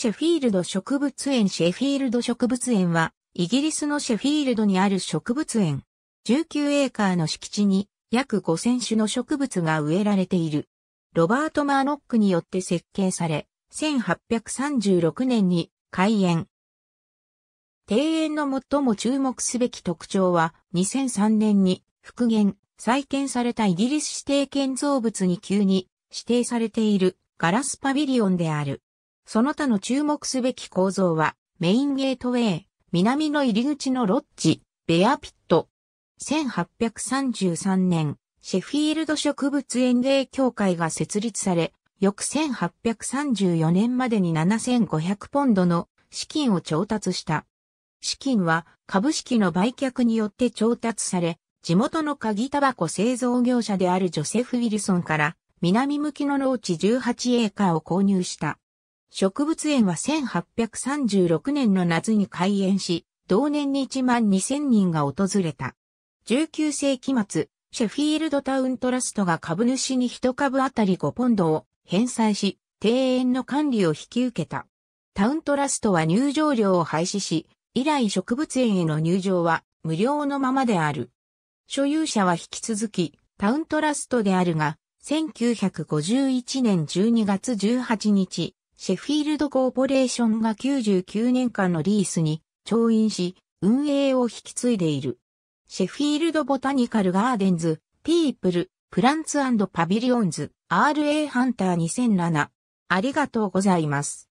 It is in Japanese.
シェフィールド植物園シェフィールド植物園は、イギリスのシェフィールドにある植物園。19エーカーの敷地に約5000種の植物が植えられている。ロバート・マーノックによって設計され、1836年に開園。庭園の最も注目すべき特徴は、2003年に復元、再建されたイギリス指定建造物に急に指定されているガラスパビリオンである。その他の注目すべき構造は、メインゲートウェイ、南の入り口のロッジ、ベアピット。1833年、シェフィールド植物園芸協会が設立され、翌1834年までに7500ポンドの資金を調達した。資金は株式の売却によって調達され、地元の鍵タバコ製造業者であるジョセフ・ウィルソンから南向きの農地18エーカーを購入した。植物園は1836年の夏に開園し、同年に1万2000人が訪れた。19世紀末、シェフィールドタウントラストが株主に1株あたり5ポンドを返済し、庭園の管理を引き受けた。タウントラストは入場料を廃止し、以来植物園への入場は無料のままである。所有者は引き続きタウントラストであるが、1951年12月18日、シェフィールドコーポレーションが99年間のリースに調印し、運営を引き継いでいる。シェフィールドボタニカルガーデンズ、ピープル、プランツパビリオンズ、RA ハンター2007。ありがとうございます。